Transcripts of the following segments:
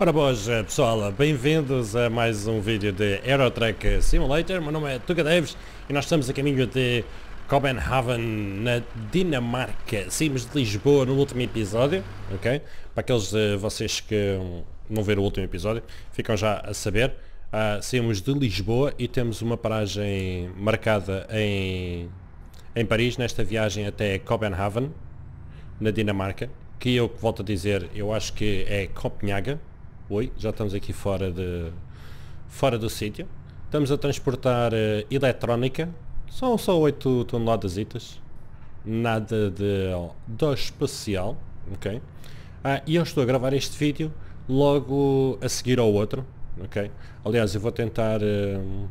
Ora boas pessoal, bem-vindos a mais um vídeo de Aerotrack Simulator, meu nome é Tuga Davis e nós estamos a caminho de Copenhagen na Dinamarca, saímos de Lisboa no último episódio, ok? Para aqueles de vocês que não viram o último episódio, ficam já a saber, uh, saímos de Lisboa e temos uma paragem marcada em, em Paris, nesta viagem até Copenhagen, na Dinamarca, que eu volto a dizer, eu acho que é Copenhaga, Oi, já estamos aqui fora, de, fora do sítio. Estamos a transportar uh, eletrónica. São só 8 itas, Nada de, de especial. Ok? Ah, e eu estou a gravar este vídeo logo a seguir ao outro. Ok? Aliás, eu vou tentar... Uh,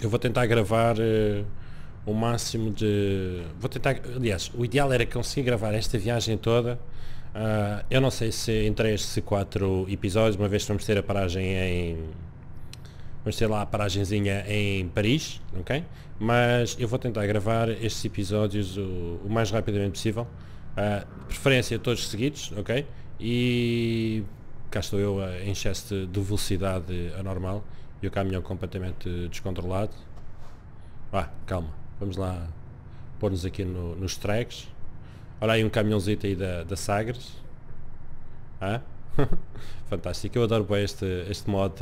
eu vou tentar gravar... Uh, o máximo de... Vou tentar... Aliás, o ideal era conseguir gravar esta viagem toda Uh, eu não sei se em 3, se 4 episódios, uma vez que vamos ter a paragem em. Vamos ter lá a paragenzinha em Paris, ok? Mas eu vou tentar gravar estes episódios o, o mais rapidamente possível. Uh, preferência todos seguidos, ok? E cá estou eu em excesso de velocidade anormal e o caminhão completamente descontrolado. Vá, ah, calma. Vamos lá pôr-nos aqui no, nos tracks. Olha aí um caminhãozinho aí da, da Sagres. Ah? Fantástico. Eu adoro bem este, este mod,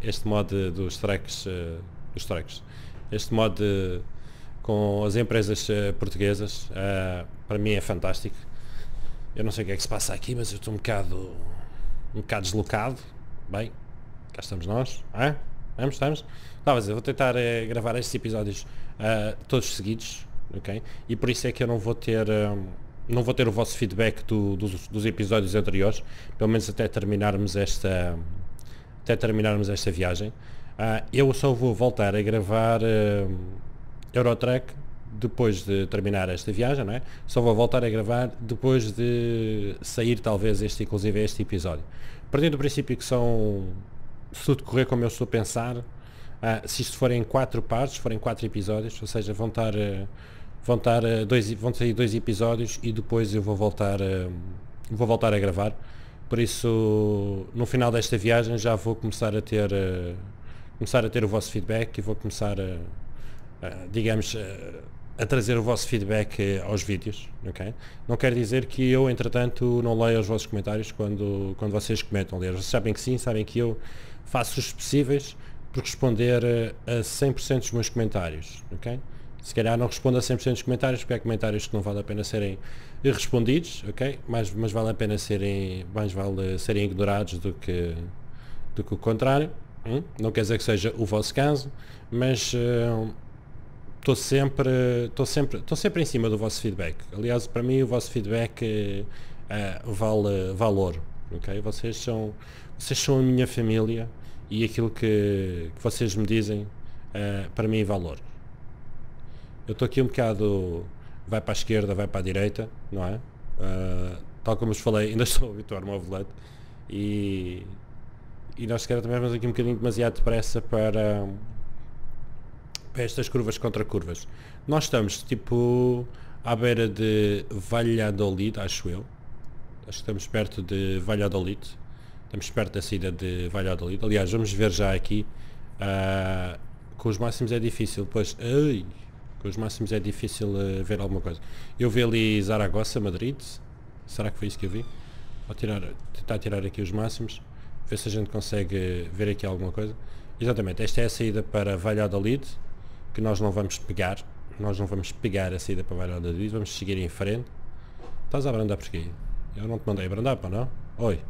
este mod dos tracks, eh, dos tracks. Este mod eh, com as empresas eh, portuguesas, para mim é fantástico. Eu não sei o que é que se passa aqui, mas eu estou um bocado, um bocado deslocado. Bem, cá estamos nós. Ah? Vamos, estamos? Estava a dizer, vou tentar gravar estes episódios todos seguidos, ok? E por isso é que eu não vou ter... Um, não vou ter o vosso feedback do, dos, dos, episódios anteriores, pelo menos até terminarmos esta, até terminarmos esta viagem. Uh, eu só vou voltar a gravar uh, ah, Eurotrack depois de terminar esta viagem, não é? Só vou voltar a gravar depois de sair talvez este, inclusive este episódio. Partindo do princípio que são, se tudo correr como eu estou a pensar, uh, se isto forem quatro partes, forem quatro episódios, ou seja, vão estar Vão, estar, eh, dois, vão sair dois episódios e depois eu vou voltar, eh, vou voltar a gravar. Por isso, no final desta viagem já vou começar a ter, eh, começar a ter o vosso feedback e vou começar a, a digamos, a trazer o vosso feedback aos vídeos, ok? Não quer dizer que eu, entretanto, não leia os vossos comentários quando, quando vocês comentam. Aliás, vocês sabem que sim, sabem que eu faço os possíveis por responder a 100% dos meus comentários, ok? se calhar não respondo a 100% dos comentários, porque há comentários que não vale a pena serem respondidos, ok? Mas, mas vale a pena serem, mais vale serem ignorados do que, do que o contrário. Hum? Não quer dizer que seja o vosso caso, mas estou hum, uh, sempre, estou sempre, estou sempre em cima do vosso feedback. Aliás, para mim o vosso feedback uh, vale valor, ok? Vocês são, vocês são a minha família e aquilo que, que vocês me dizem uh, para mim é valor eu estou aqui um bocado. Vai para a esquerda, vai para a direita, não é? Uh, tal como vos falei, ainda estou a habituar-me ao volante. E, e nós sequer também vamos aqui um bocadinho demasiado depressa para, para estas curvas contra curvas. Nós estamos tipo à beira de Valladolid, acho eu. Acho que estamos perto de Valladolid. Estamos perto da saída de Valladolid. Aliás, vamos ver já aqui. Uh, com os máximos é difícil, pois. Ai, com os máximos é difícil uh, ver alguma coisa. Eu vi ali Zaragoza, Madrid. Será que foi isso que eu vi? Vou tirar, tentar tirar aqui os máximos. Ver se a gente consegue ver aqui alguma coisa. Exatamente, esta é a saída para Valladolid, que nós não vamos pegar. Nós não vamos pegar a saída para Valladolid, vamos seguir em frente. Estás a abrandar porquê? Eu não te mandei abrandar, para não? Oi.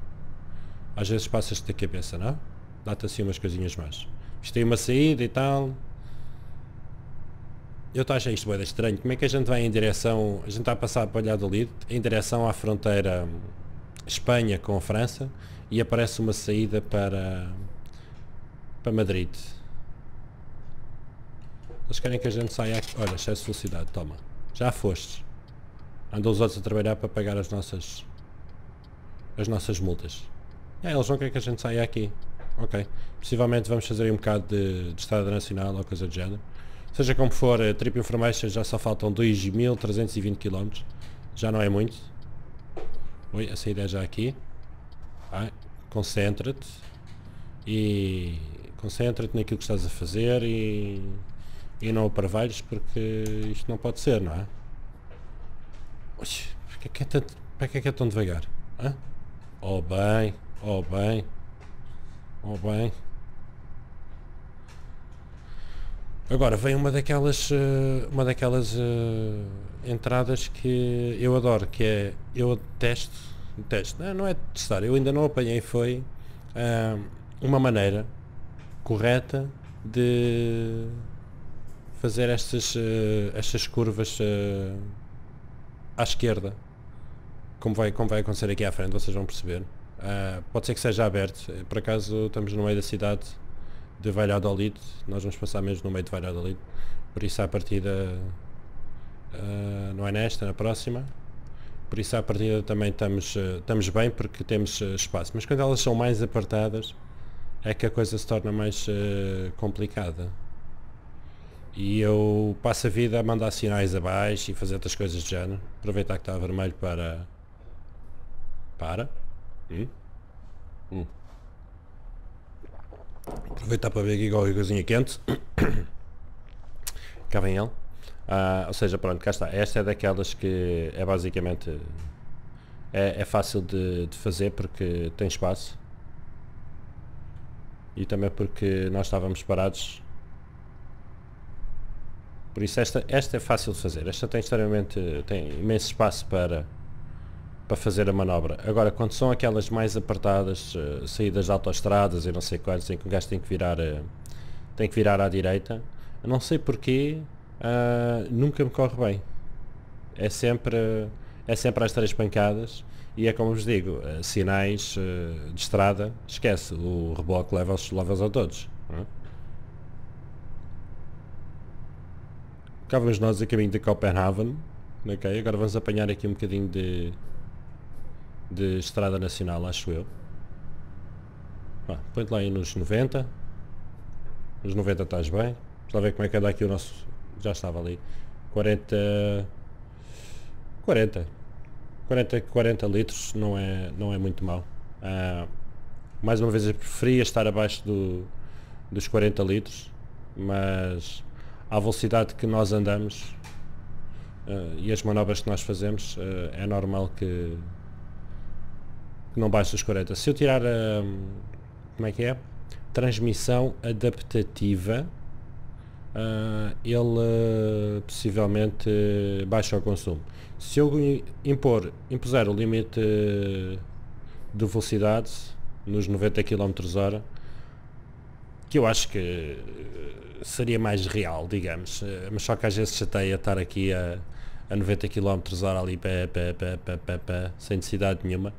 Às vezes passas-te a cabeça, não? Dá-te assim umas coisinhas mais. Isto tem uma saída e tal. Eu estou a achar isto boeda estranho. Como é que a gente vai em direção... A gente está a passar para Valladolid em direção à fronteira hum, Espanha com a França e aparece uma saída para... para Madrid. Eles querem que a gente saia aqui. Olha, excesso de é velocidade, toma. Já foste. Andam os outros a trabalhar para pagar as nossas... as nossas multas. É, eles não querem que a gente saia aqui. Ok. Possivelmente vamos fazer um bocado de, de estrada nacional ou coisa do género. Seja como for, a eh, trip information já só faltam 2.320 km. Já não é muito. Oi, a saída é já aqui. Ah, Concentra-te. E concentra-te naquilo que estás a fazer e, e não aparvalhes porque isto não pode ser, não é? Ui, para que é, é tanto, é, que é tão devagar? ah Oh bem, oh bem, oh bem. Agora vem uma daquelas, eh, uma daquelas uh, entradas que eu adoro, que é eu testo, testo. Não, não é testar, eu ainda não apanhei, foi uh, uma maneira correta de fazer estas, uh, estas curvas à esquerda. Como vai, como vai acontecer aqui à frente, vocês vão perceber. Ah, pode ser que seja aberto. Por acaso estamos no meio da cidade, de Valladolid, nós vamos passar mesmo no meio de Valladolid, por isso a partida uh, não é nesta, é na próxima. Por isso a partida também estamos, uh, estamos bem porque temos uh, espaço. Mas quando elas são mais apartadas é que a coisa se torna mais uh, complicada. E eu passo a vida a mandar sinais abaixo e fazer outras coisas de género. Aproveitar que está vermelho para. Para. Hum? Hum aproveitar para ver aqui qualquer coisinha quente. cá vem ele. Uh, ou seja, pronto, cá está. Esta é daquelas que é basicamente... É, é fácil de, de fazer porque tem espaço. E também porque nós estávamos parados por isso esta, esta é fácil de fazer. Esta tem extremamente. tem imenso espaço para para fazer a manobra. Agora, quando são aquelas mais apertadas, uh, saídas de autoestradas e não sei quais, em que o gajo tem que virar, uh, tem que virar à direita, não sei porquê, uh, nunca me corre bem. É sempre, é sempre às três pancadas e é como vos digo, eh, sinais de estrada, esquece, o reboque leva-os leva, a todos. Não é? vamos nós a caminho de Copenhagen, ok? Agora vamos apanhar aqui um bocadinho de de estrada nacional, acho eu. Ah, Põe-te lá aí nos 90. Nos 90 estás bem. Vamos lá ver como é que anda aqui o nosso... Já estava ali. 40... 40. 40, 40 litros não é, não é muito mal. Ah, mais uma vez eu preferia estar abaixo do, dos 40 litros, mas à velocidade que nós andamos uh, e as manobras que nós fazemos uh, é normal que, que não baixa os 40. Se eu tirar a, hum, como é que é? Transmissão adaptativa, uh, ele uh, possivelmente uh, baixa o consumo. Se eu impor, impuser o limite de velocidade nos 90 km h que eu acho que seria mais real, digamos, mas só que às vezes chateia estar aqui a, a 90 km h ali pé, pé, pé, pé, pé, sem necessidade nenhuma.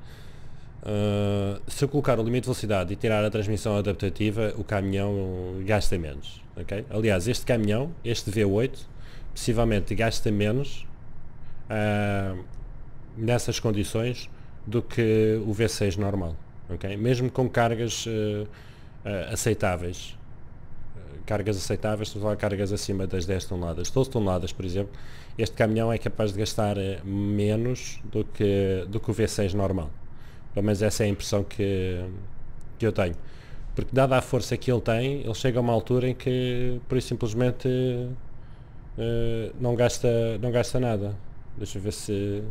Ah, se eu colocar o limite de velocidade e tirar a transmissão adaptativa, o caminhão gasta menos. Okay? Aliás, este caminhão, este V8, possivelmente gasta menos uh, nessas condições do que o V6 normal. Okay? Mesmo com cargas uh, aceitáveis. Cargas aceitáveis, se falar cargas acima das 10 toneladas. 12 toneladas, por exemplo, este caminhão é capaz de gastar menos do que, do que o V6 normal. Pelo menos essa é a impressão que, que eu tenho. Porque dada a força que ele tem, ele chega a uma altura em que por isso simplesmente uh, não, gasta, não gasta nada. Deixa eu ver se.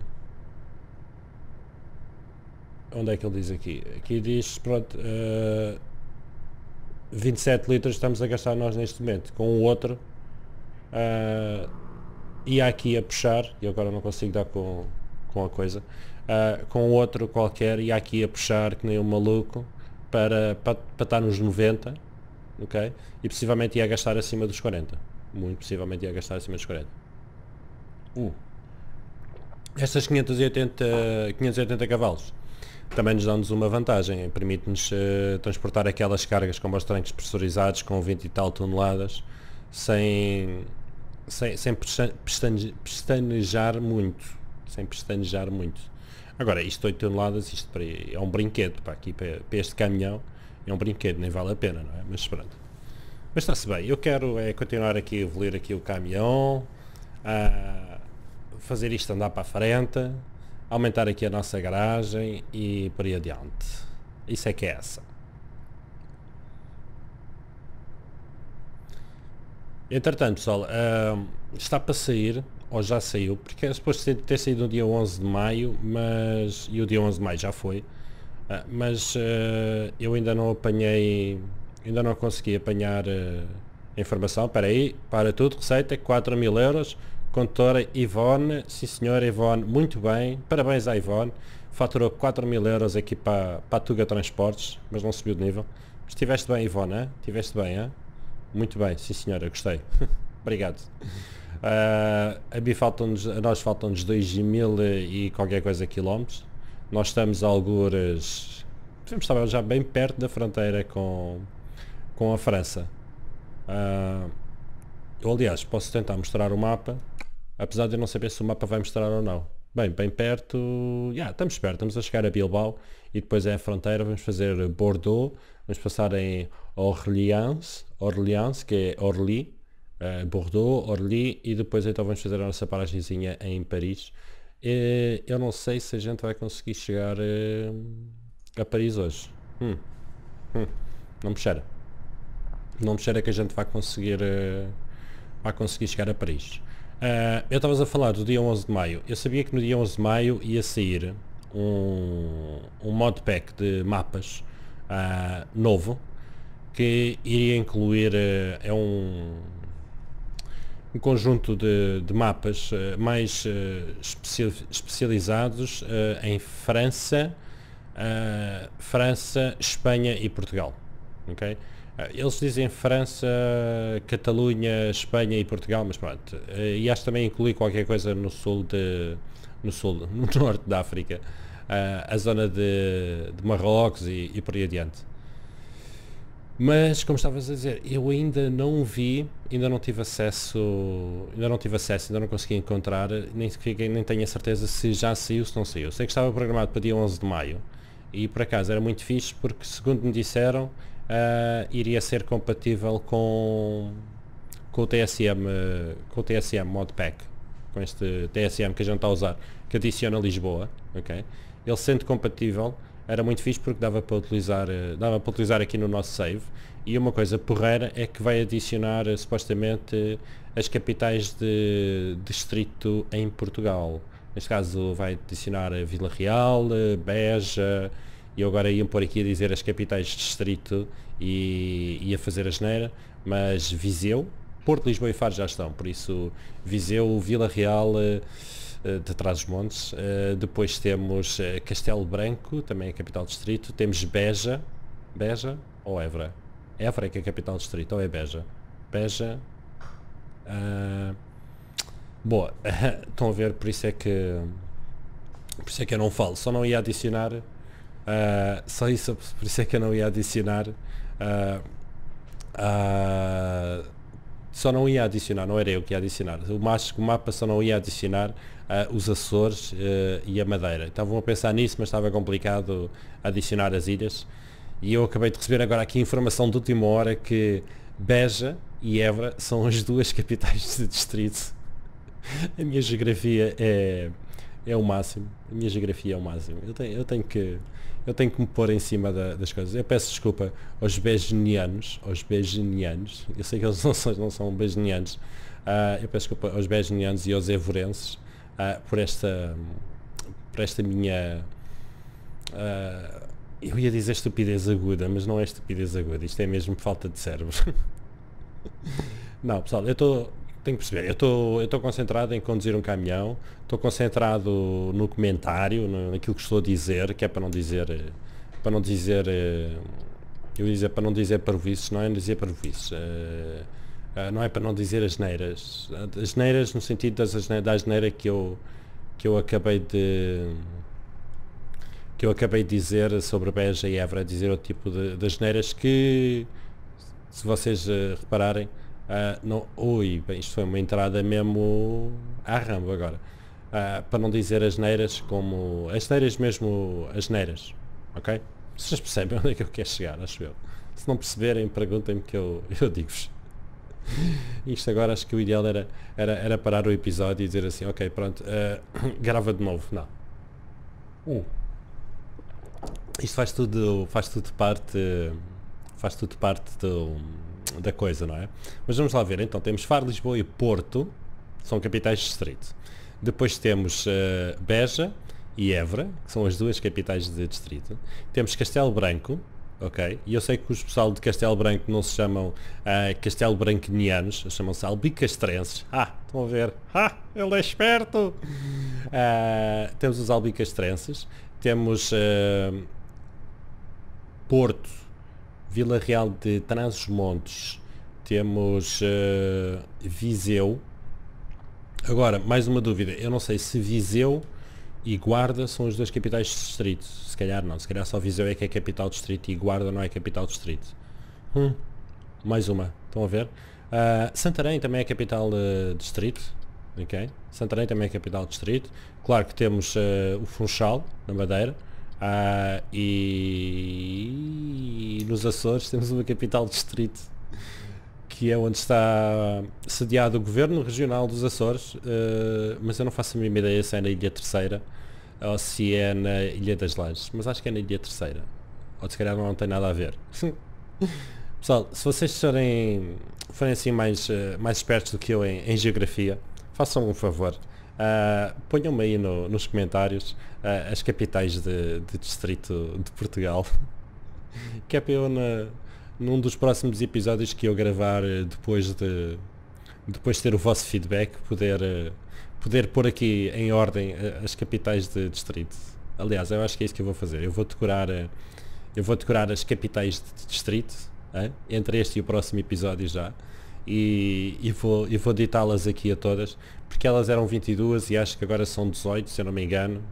Onde é que ele diz aqui? Aqui diz, pronto, uh, eh, 27 litros estamos a gastar nós neste momento. Com o outro, uh, ia aqui a puxar, e agora não consigo dar com, com a coisa, uh, com outro qualquer e aqui a puxar que nem um maluco para, para, para estar nos 90, ok? E possivelmente ia gastar acima dos 40. Muito possivelmente ia gastar acima dos 40. Uh. Estas 580, 580 cavalos também nos dão-nos uma vantagem, permite-nos uh, transportar aquelas cargas como os tanques pressurizados com 20 e tal toneladas sem, sem, sem pestanejar muito, sem pestanejar muito. Agora, isto 8 toneladas, isto para, é um brinquedo para aqui, para, para, este caminhão, é um brinquedo, nem vale a pena, não é? Mas pronto. Mas está-se bem, eu quero é continuar aqui a evoluir aqui o caminhão, a ah, fazer isto andar para a frente, aumentar aqui a nossa garagem e por aí adiante. Isso é que é essa. Entretanto, pessoal, uh, está para sair ou já saiu, porque é suposto ter saído no dia 11 de maio, mas e o dia 11 de maio já foi, ah, mas ah, eu ainda não apanhei, ainda não consegui apanhar ah, informação, espera aí, para tudo, receita 4 mil euros, condutora Ivone, sim senhora Ivone, muito bem, parabéns à Ivone, faturou 4 mil euros aqui para, para a Tuga Transportes, mas não subiu de nível. Estiveste bem Ivone, estiveste bem, hein? muito bem, sim senhora, gostei. Obrigado. Uh, a mim faltam-nos, a nós faltam-nos 2 mil e qualquer coisa quilómetros. Nós estamos a algures, devemos estar já bem perto da fronteira com, com a França. Uh, eu, aliás, posso tentar mostrar o mapa, apesar de eu não saber se o mapa vai mostrar ou não. Bem, bem perto, yeah, estamos perto, estamos a chegar a Bilbao e depois é a fronteira, vamos fazer Bordeaux, vamos passar em Orleans, Orleans, que é Orly, eh, Bordeaux, Orly e depois então vamos fazer a nossa paragemzinha em Paris. Eh, eu não sei se a gente vai conseguir chegar eh, a Paris hoje. Hum. Hum. Não me cheira. Não me cheira que a gente vai conseguir, vai conseguir chegar a Paris. eu estavas a falar do dia 11 de maio. Eu sabia que no dia 11 de maio ia sair um, um modpack de mapas novo que iria incluir é um um conjunto de, de mapas uh, mais eh, especializados eh, em França, França, Espanha e Portugal. Okay? Eles dizem França, Catalunha, Espanha e Portugal, mas pronto. E acho também inclui qualquer coisa no sul de. no sul, no norte da África, a zona de, de Marrocos e, e por aí adiante. Mas, como estavas a dizer, eu ainda não vi, ainda não tive acesso, ainda não tive acesso, ainda não consegui encontrar, nem, nem tenho a certeza se já saiu, se não saiu. Sei que estava programado para dia 11 de maio e por acaso era muito fixe porque, segundo me disseram, uh, iria ser compatível com, com o TSM, com o TSM Modpack, com este TSM que a gente está a usar, que adiciona Lisboa, ok? Ele sendo compatível, era muito fixe porque dava para utilizar, eh, dava para utilizar aqui no nosso save. E uma coisa porreira é que vai adicionar eh, supostamente eh, as capitais de distrito em Portugal. Neste caso vai adicionar Vila Real, Beja, e agora iam pôr aqui a dizer as capitais de distrito e ia fazer a geneira, mas Viseu, Porto, Lisboa e Faro já estão, por isso Viseu, Vila Real, eh, de Trás-os-Montes. Eh, depois temos eh, Castelo Branco, também é capital distrito. Temos Beja, Beja ou Évora? Évora é que é capital distrito, ou é Beja? Beja... Uh, boa, estão a ver, por isso é que... Por isso é que eu não falo, só não ia adicionar... Uh, só isso, por isso é que eu não ia adicionar... Uh, só não ia adicionar, não era eu que ia adicionar, o, mapa só não ia adicionar uh, os Açores uh, e a Madeira. Estavam a pensar nisso, mas estava complicado adicionar as ilhas. E eu acabei de receber agora aqui informação de última hora que Beja e Évora são as duas capitais de distrito. A minha geografia é, é o máximo. A minha geografia é o máximo. Eu tenho, eu tenho, que, eu tenho que me pôr em cima da, das coisas. Eu peço desculpa aos bejinianos, aos bejinianos, eu sei que eles não são, não são uh, eu peço desculpa aos bejinianos e aos evorenses uh, por, esta, por esta minha... Uh, eu ia dizer estupidez aguda, mas não é estupidez aguda, isto é mesmo falta de cérebro. não, pessoal, eu estou tenho que perceber. Eu estou eu concentrado em conduzir um caminhão, estou concentrado no comentário, no, naquilo que estou a dizer, que é para não dizer, eh, para não dizer, eh, eu dizer para não dizer vício, não é dizer o Uh, eh, não é para não dizer as neiras. As neiras no sentido das asneiras, da asneira que eu, que eu acabei de que eu acabei de dizer sobre Beja e Evra, dizer o tipo de, das neiras que se vocês uh, repararem Uh, não, ui, bem, isto foi uma entrada mesmo à rambo agora. Uh, para não dizer as neiras como. As neiras mesmo as neiras. Ok? Vocês percebem onde é que eu quero chegar, acho eu. Se não perceberem, perguntem-me que eu, eu digo-vos. Isto agora acho que o ideal era, era, era parar o episódio e dizer assim, ok, pronto, uh, grava de novo. Não. Uh. Isto faz tudo, faz tudo parte. Faz tudo parte do da coisa, não é? Mas vamos lá ver, então temos Faro, Lisboa e Porto, são capitais de distrito. Depois temos uh, Beja e Évora, que são as duas capitais de distrito. Temos Castelo Branco, ok? E eu sei que os pessoal de Castelo Branco não se chamam uh, Castelo Branquinianos, chamam-se albicastrenses. Ah, estão a ver? Ah, ele é esperto! Uh, temos os albicastrenses, temos uh, Porto, Vila Real de Trás-os-Montes, temos uh, Viseu. Agora, mais uma dúvida, eu não sei se Viseu e Guarda são os dois capitais de distrito. Se calhar não, se calhar só Viseu é que é capital de distrito e Guarda não é capital de distrito. Hum, mais uma, estão a ver? Uh, Santarém também é capital eh, de distrito, ok? Santarém também é capital de distrito. Claro que temos uh, o Funchal, na Madeira. Uh, e... nos Açores temos uma capital distrito que é onde está sediado o Governo Regional dos Açores, uh, mas eu não faço a mínima ideia se é na Ilha Terceira ou se é na Ilha das Lajes, mas acho que é na Ilha Terceira. Ou se calhar não tem nada a ver. Pessoal, se vocês forem, forem assim mais, ah, mais espertos do que eu em, em geografia, façam um favor. Uh, Ponham-me aí no, nos comentários uh, as capitais de, de, distrito de Portugal. que é para eu, na, num dos próximos episódios que eu gravar ah, depois de depois de ter o vosso feedback, poder, poder pôr aqui em ordem as capitais de distrito. Aliás, eu acho que é isso que eu vou fazer. Eu vou decorar, eu vou decorar as capitais de distrito hein? entre este e o próximo episódio já e, e vou, e vou ditá-las aqui a todas porque elas eram 22 e acho que agora são 18, se eu não me engano.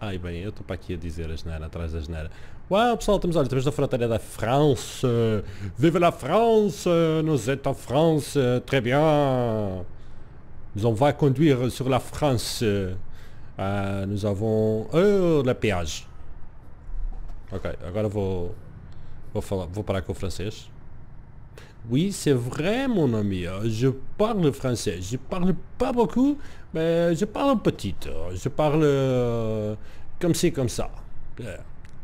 Ai bem, eu estou para aqui a dizer as geneira, atrás das geneira. Uau pessoal, estamos, olha, estamos na fronteira da França. Vive la France, nous êtes en France, très bien. Nous on va conduire sur la France. Ah, nous avons... Oh, la péage. Ok, agora vou... Vou, falar, vou parar com o francês. Oui, c'est vrai, mon ami. Je parle français. Je parle pas beaucoup, mais je parle petit. Je parle uh, comme si, comme ça. É.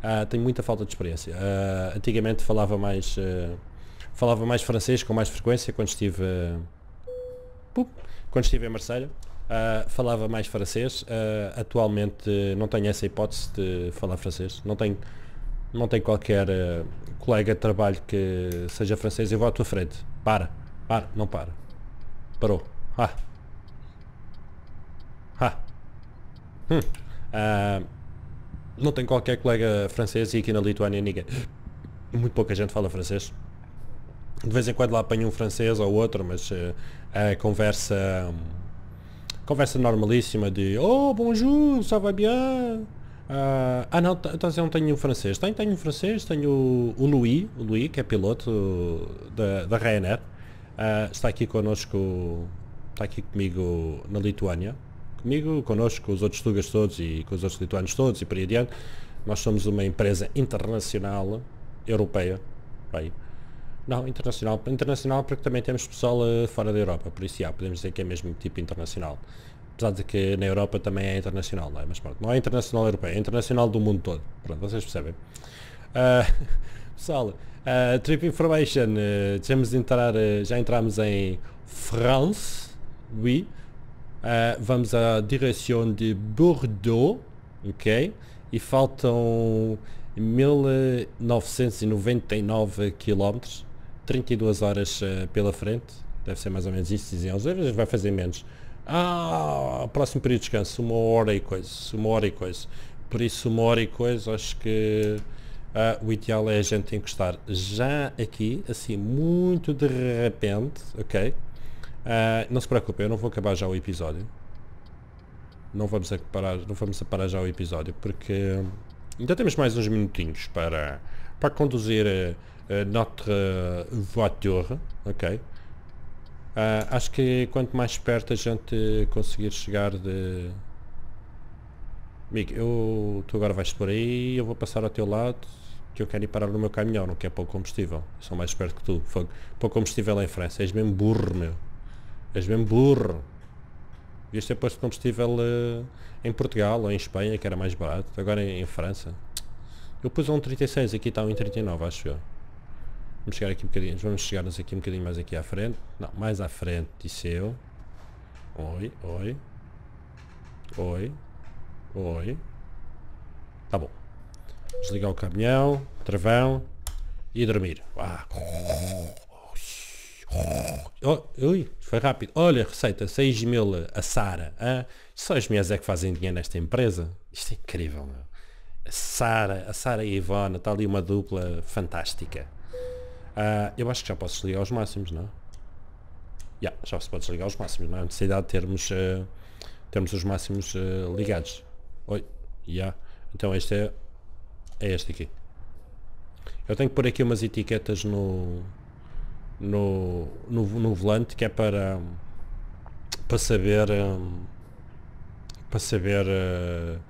Ah, tenho muita falta de experiência. Uh, antigamente falava mais uh, falava mais francês com mais frequência quando estive ah, quando estive em Marselha. falava mais francês. atualmente não tenho essa hipótese de falar francês. Não tenho não tenho qualquer colega de trabalho que seja francês, eu vou à tua frente. Para, para, não para. Parou. Ah. Ah. Hum. Ah, não tem qualquer colega francês e aqui na Lituânia ninguém. Muito pouca gente fala francês. De vez em quando lá apanho um francês ou outro, mas uh, a conversa. Um, conversa normalíssima de Oh, bonjour, ça va bien? Uh, ah não, então assim, eu não tenho um francês. Tenho, tenho um francês, tenho o, o Louis, o Louis, que é piloto da, da Ryanair. Uh, está aqui connosco, está aqui comigo na Lituânia. Comigo, connosco, com os outros tugas todos e com os outros lituanos todos e por aí adiante. Nós somos uma empresa internacional, europeia, aí. Não, internacional, internacional porque também temos pessoal ah, fora da Europa, por isso já, podemos dizer que é mesmo tipo internacional apesar de que na Europa também é internacional, não é? Mas pronto, não é internacional europeia, é internacional do mundo todo. Pronto, vocês percebem. Uh, pessoal, uh, Trip Information, uh, de entrar, uh, já entramos em France, oui. vamos à direção de Bordeaux, ok? E faltam 1999 km, 32 horas pela frente, deve ser mais ou menos isso, diziam os vai fazer menos. Ah, próximo período de descanso, uma hora e coisa, uma hora e coisa. Por isso, uma hora e coisa, acho que ah, o ideal é a gente encostar já aqui, assim, muito de repente, ok? Ah, não se preocupe, eu não vou acabar já o episódio. Não vamos, a parar, não vamos parar já o episódio, porque ainda temos mais uns minutinhos para, para conduzir ah, a notre voiture, ok? Uh, acho que quanto mais perto a gente conseguir chegar de... Miguel, eu, tu agora vais por aí e eu vou passar ao teu lado que eu quero ir parar no meu caminhão, não é pouco combustível. Eu sou mais esperto que tu. Pouco combustível em França. És mesmo burro, meu. És mesmo burro. Devias ter posto combustível uh, em Portugal ou em Espanha, que era mais barato. Agora em, em França. Eu pus um 36, aqui está um 39, acho eu. Vamos chegar aqui um bocadinho, vamos chegar-nos aqui um bocadinho mais aqui à frente. Não, mais à frente, disse eu. Oi, oi. Oi. Oi. Tá bom. Desligar o caminhão, travão e dormir. Ah. Oh, ui, foi rápido. Olha, receita, 6 mil a Sara. Ah, só as mulheres é que fazem dinheiro nesta empresa. Isto é incrível, meu. A Sara, a Sara e a Ivona, está ali uma dupla fantástica. Uh, eu acho que já posso desligar os máximos, não é? Yeah, já se pode desligar os máximos, não é? é? necessidade de termos, uh, termos os máximos uh, ligados. Oi, yeah. Então este é, é este aqui. Eu tenho que pôr aqui umas etiquetas no, no, no, no volante que é para, para saber, um, para saber uh,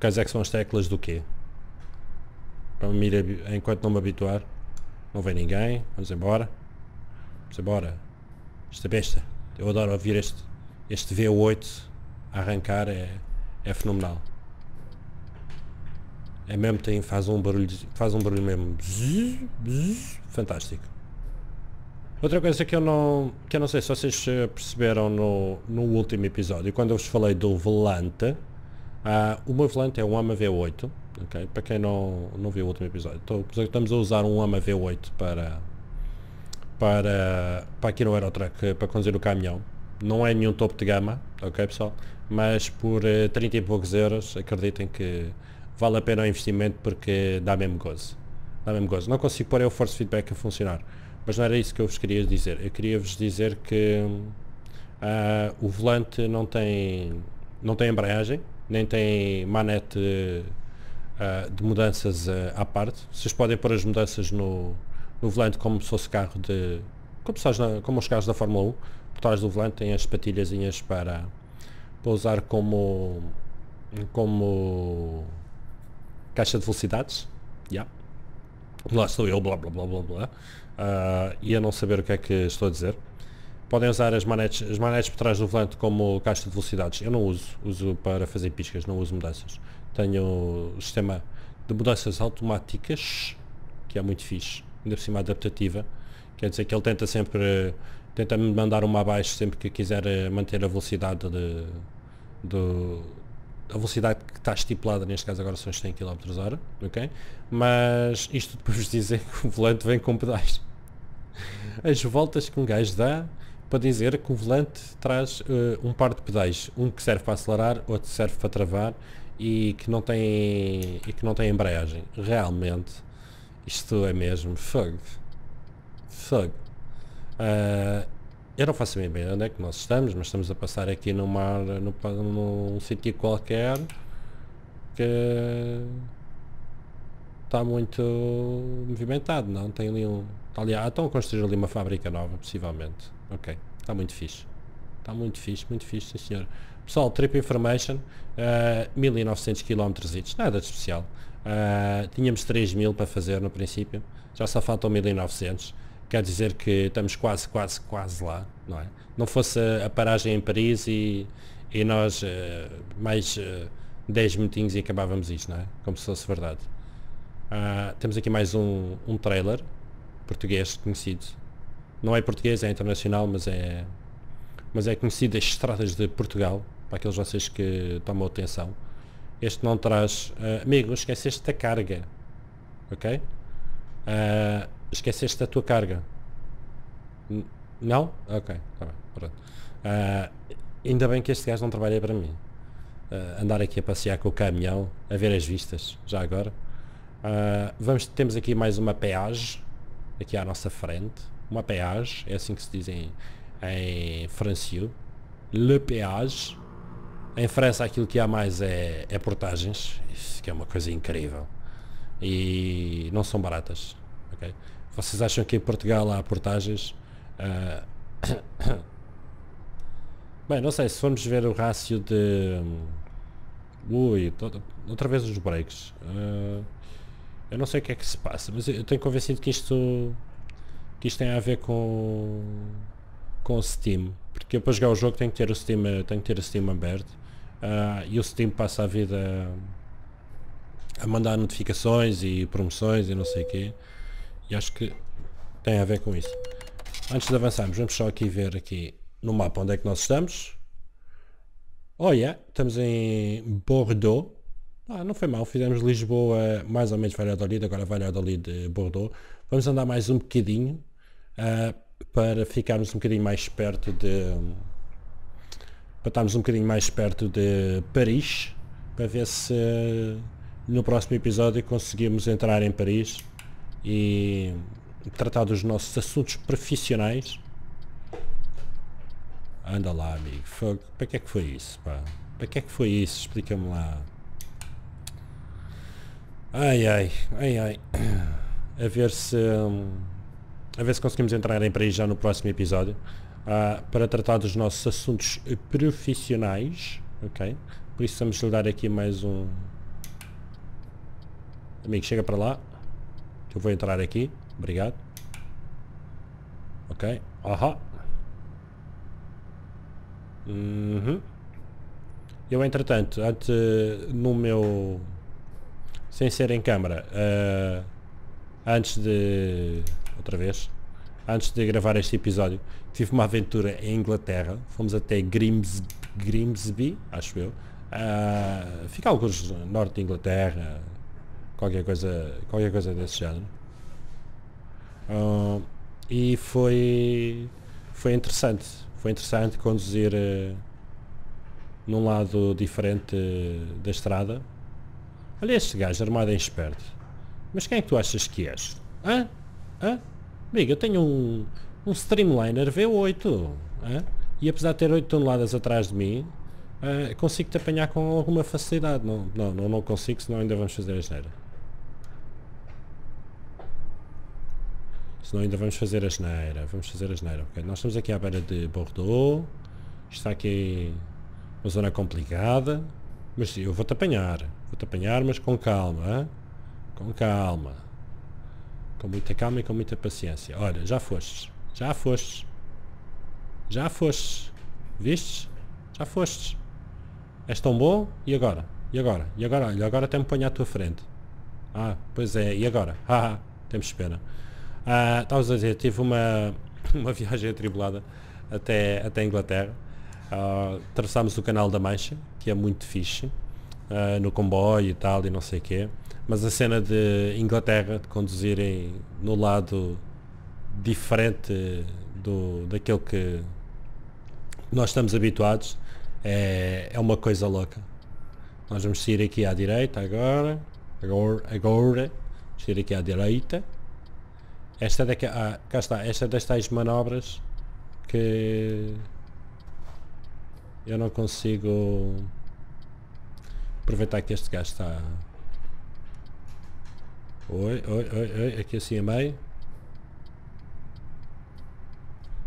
quais é que são as teclas do quê. Para me ir, enquanto não me habituar. Não vem ninguém. Vamos embora. Vamos embora. Esta é besta. Eu adoro ouvir este, este V8 a arrancar. É, é fenomenal. É mesmo, tem, faz um barulho, faz um barulho mesmo. fantástico. Outra coisa que eu não, que eu não sei se vocês eh, perceberam no, no último episódio, quando eu vos falei do volante, Uh, o meu volante é um AMA V8, okay? para quem não, não viu o último episódio. estamos a usar um AMA V8 para, para, para aqui no Aerotruck, eh, para conduzir o caminhão. Não é nenhum topo de gama, ok pessoal? Mas por uh, eh, 30 e poucos euros, acreditem que vale a pena o investimento porque dá mesmo gozo. Dá mesmo gozo. Não consigo pôr o force feedback a funcionar. Mas não era isso que eu vos queria dizer. Eu queria vos dizer que uh, o volante não tem, não tem embreagem, nem tem manete uh, de mudanças uh, à parte. Vocês podem pôr as mudanças no, no volante como se fosse carro de. Como, como os carros da Fórmula 1. Por trás do volante tem as patilhazinhas para, para usar como. como caixa de velocidades. Yeah. Lá sou eu, blá blá blá blá blá. Uh, e a não saber o que é que estou a dizer. Podem usar as manetes, as manetes por trás do volante como caixa de velocidades. Eu não uso, uso para fazer piscas, não uso mudanças. Tenho o sistema de mudanças automáticas, que é muito fixe, ainda por cima adaptativa. Quer dizer que ele tenta sempre, tenta me mandar uma abaixo sempre que quiser eh, manter a velocidade de, do, a velocidade que está estipulada, neste caso agora são 100 km h ok? Mas isto depois de dizer que o volante vem com pedais. As voltas que um gajo dá para dizer que o volante traz uh, um par de pedais, um que serve para acelerar, outro que serve para travar e que não tem e que não tem embreagem. Realmente, isto é mesmo fogo. Fogo. Uh, eu não faço bem bem onde é que nós estamos, mas estamos a passar aqui no mar, no, num sítio qualquer que está muito movimentado, não? Tem ali um. Tá ah, estão a construir ali uma fábrica nova, possivelmente. Ok, está muito fixe. Está muito fixe, muito fixe, sim senhor. Pessoal, Trip Information, uh, 1900 km, nada de especial. Uh, tínhamos 3000 para fazer no princípio, já só faltam 1900. Quer dizer que estamos quase, quase, quase lá, não é? Não fosse a, a paragem em Paris e, e nós uh, mais uh, eh, 10 minutinhos e acabávamos isto, não é? Como se fosse verdade. Uh, temos aqui mais um, um trailer português conhecido não é português, é internacional, mas é, mas é conhecido as estradas de Portugal, para aqueles de vocês que tomam atenção. Este não traz. Uh, amigo, esqueceste da carga. Ok? Uh, esqueceste da tua carga. N não? Ok, tá bem, pronto. Uh, ainda bem que este gajo não trabalha para mim. Uh, andar aqui a passear com o caminhão, a ver as vistas, já agora. vamos, temos aqui mais uma peagem, aqui à nossa frente uma péage, é assim que se diz em, em francês, le péage. Em França aquilo que há mais é, é portagens, isso que é uma coisa incrível. E não são baratas. Okay? Vocês acham que em Portugal há portagens? Uh... Bem, não sei, se formos ver o rácio de... Hum, ui, outra vez os breaks. Uh... Eu não sei o que é que se passa, mas eu tenho convencido que isto que isto tem a ver com, com o Steam. Porque eu para jogar o jogo tenho que ter o Steam, tenho que ter o Steam aberto. Uh, e o Steam passa a vida a mandar notificações e promoções e não sei o quê. E acho que tem a ver com isso. Antes de avançarmos, vamos só aqui ver aqui no mapa onde é que nós estamos. olha yeah, estamos em Bordeaux. Ah, não foi mal, fizemos Lisboa mais ou menos Valladolid, agora Valladolid eh, Bordeaux. Vamos andar mais um bocadinho uh, para ficarmos um bocadinho mais perto de. para estarmos um bocadinho mais perto de Paris, para ver se no próximo episódio conseguimos entrar em Paris e tratar dos nossos assuntos profissionais. Anda lá, amigo. Para que é que foi isso, pá? Para que é que foi isso? Explica-me lá. Ai, ai, ai, ai. A ver se... Hum a ver se conseguimos entrar em Paris já no próximo episódio, uh, para tratar dos nossos assuntos profissionais, ok? Por isso vamos lhe dar aqui mais um... Amigo, chega para lá. Eu vou entrar aqui. Obrigado. Ok. Ahá. Uhum. Eu, entretanto, antes, no meu... Sem ser em câmara, uh, antes de outra vez, antes de gravar este episódio, tive uma aventura em Inglaterra. Fomos até Grimsby, Grimsby acho eu. Uh, fica alguns norte de Inglaterra, qualquer coisa, qualquer coisa desse género. Uh, e foi, foi interessante. Foi interessante conduzir uh, num lado diferente da estrada. Olha este gajo armado em esperto. Mas quem é que tu achas que és? Hã? Hã? Amigo, eu tenho um, um Streamliner V8 e apesar de ter 8 toneladas atrás de mim, consigo-te apanhar com alguma facilidade. Não, não, não, não consigo, senão ainda vamos fazer a geneira. Senão ainda vamos fazer a geneira. Vamos fazer a geneira. Okay? Nós estamos aqui à beira de Bordeaux. Está aqui uma zona complicada. Mas eu vou-te apanhar. Vou-te apanhar, mas com calma. Hein? Com calma. Com muita calma e com muita paciência. Olha, já fostes. Já fostes. Já fostes. Vistes? Já fostes. És tão bom? E agora? E agora? E agora? Olha, agora até me ponho à tua frente. Ah, pois é. E agora? Haha, temos pena. Ah, estavas a dizer, tive uma, uma viagem atribulada até, até a Inglaterra. Ah, o canal da Mancha, que é muito fixe. Uh, no comboio e tal, e não sei o quê. Mas a cena de Inglaterra de conduzirem no lado diferente do, daquele que nós estamos habituados é, é uma coisa louca. Nós vamos sair aqui à direita agora. Agora. agora. Vamos sair aqui à direita. Esta é daqui. Ah, cá está. Esta é das tais manobras que eu não consigo aproveitar que este gajo está Oi, oi, oi, oi, aqui assim a meio.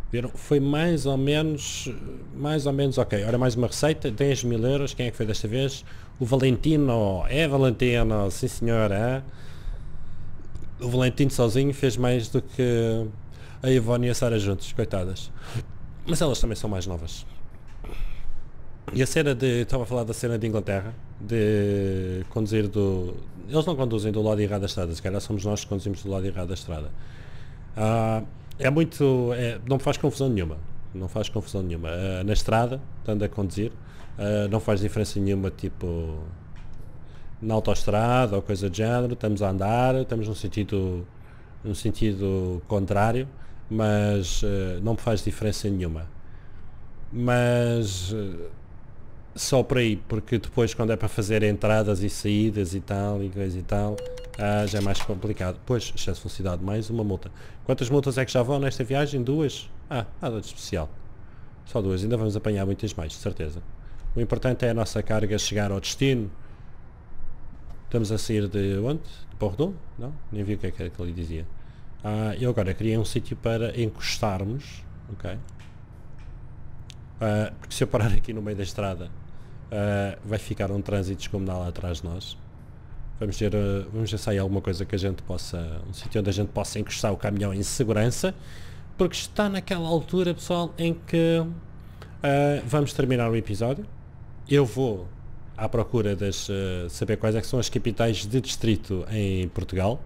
Viram? Foi mais ou menos, mais ou menos ok. Ora, mais uma receita, 10 mil euros, quem é que foi desta vez? O Valentino, é Valentino, sim senhora. O Valentino sozinho fez mais do que a Ivone e a Sara juntos, coitadas. Mas elas também são mais novas. E a cena de. Estava a falar da cena de Inglaterra, de conduzir do. Eles não conduzem do lado errado da estrada, se calhar somos nós que conduzimos do lado errado da estrada. Uh, é muito. É, não faz confusão nenhuma. Não faz confusão nenhuma. Uh, na estrada, estando a conduzir, uh, não faz diferença nenhuma, tipo. Na autoestrada ou coisa do género, estamos a andar, estamos num sentido, num sentido contrário, mas não faz diferença nenhuma. Mas só por aí, porque depois quando é para fazer entradas e saídas e tal e coisa e tal, ah, já é mais complicado. Pois, excesso de velocidade, mais uma multa. Quantas multas é que já vão nesta viagem? Duas? Ah, nada de especial. Só duas, ainda vamos apanhar muitas mais, de certeza. O importante é a nossa carga chegar ao destino. Estamos a sair de onde? De Bordeaux? Não? Nem vi o que é que ele dizia. Ah, eu agora queria um sítio para encostarmos, ok? Ah, porque se eu parar aqui no meio da estrada Uh, vai ficar um trânsito descomunal atrás de nós. Vamos ah, ver, uh, vamos ter sair alguma coisa que a gente possa, um sítio onde a gente possa encostar o caminhão em segurança, porque está naquela altura, pessoal, em que uh, vamos terminar o episódio. Eu vou à procura de saber quais é são as capitais de distrito em Portugal.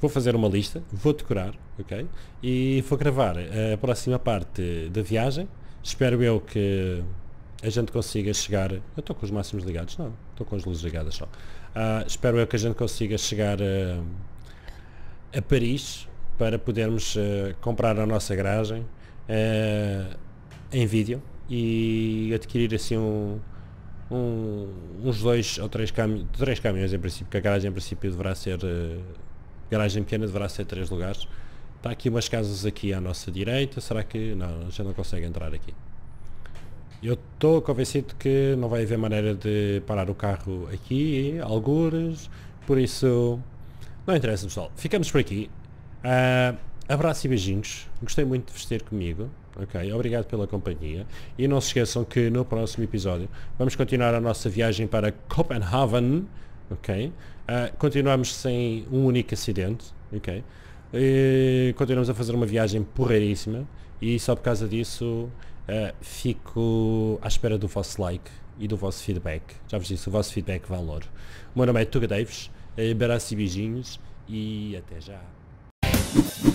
Vou fazer uma lista, vou decorar, ok? E vou gravar a próxima parte da viagem. Espero eu que a gente consiga chegar. Eu estou com os máximos ligados, não, estou com as luzes ligadas só. Uh, espero eu que a gente consiga chegar a, a Paris para podermos uh, comprar a nossa garagem uh, em vídeo e adquirir assim um, um, uns dois ou três, cami três caminhões em princípio, porque a garagem em princípio deverá ser, uh, garagem pequena deverá ser três lugares. Está aqui umas casas aqui à nossa direita, será que. Não, já não consegue entrar aqui. Eu estou convencido que não vai haver maneira de parar o carro aqui, algures, por isso não interessa pessoal. Ficamos por aqui. Uh, abraço e beijinhos. Gostei muito de vestir comigo. Ok, obrigado pela companhia. E não se esqueçam que no próximo episódio vamos continuar a nossa viagem para Copenhagen. Ok, uh, continuamos sem um único acidente. Ok, e continuamos a fazer uma viagem porreiríssima e só por causa disso Uh, fico à espera do vosso like e do vosso feedback. Já vos disse, o vosso feedback valor O meu nome é Tuga Davis, eh, abraço e beijinhos e até já.